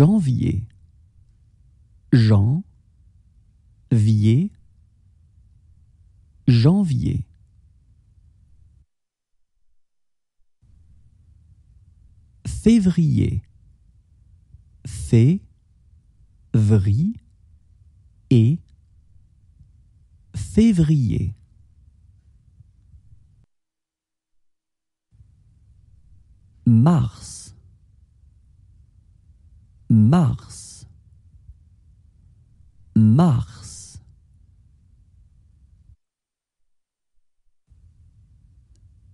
janvier. Jean, vier, janvier. Février. Fé, vri, et février. Mars. Mars. Mars.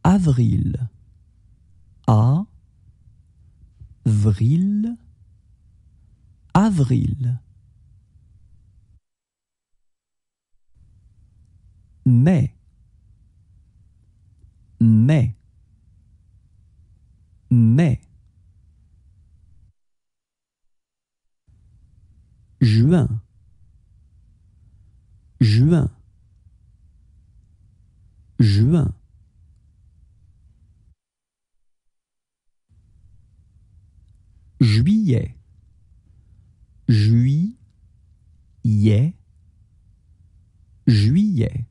Avril. A. avril, Avril. Mai. juin, juin, juin. Juillet, juillet, juillet.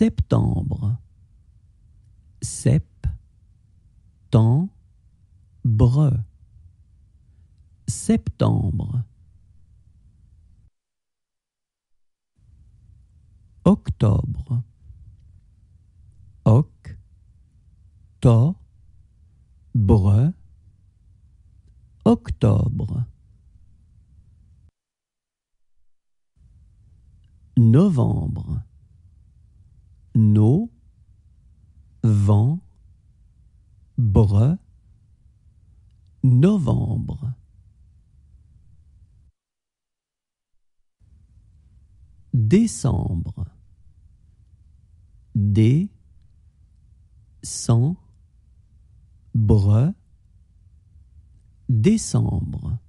septembre, septembre, septembre, octobre, octobre, octobre. novembre Bre novembre. Décembre, des sans, bre, décembre.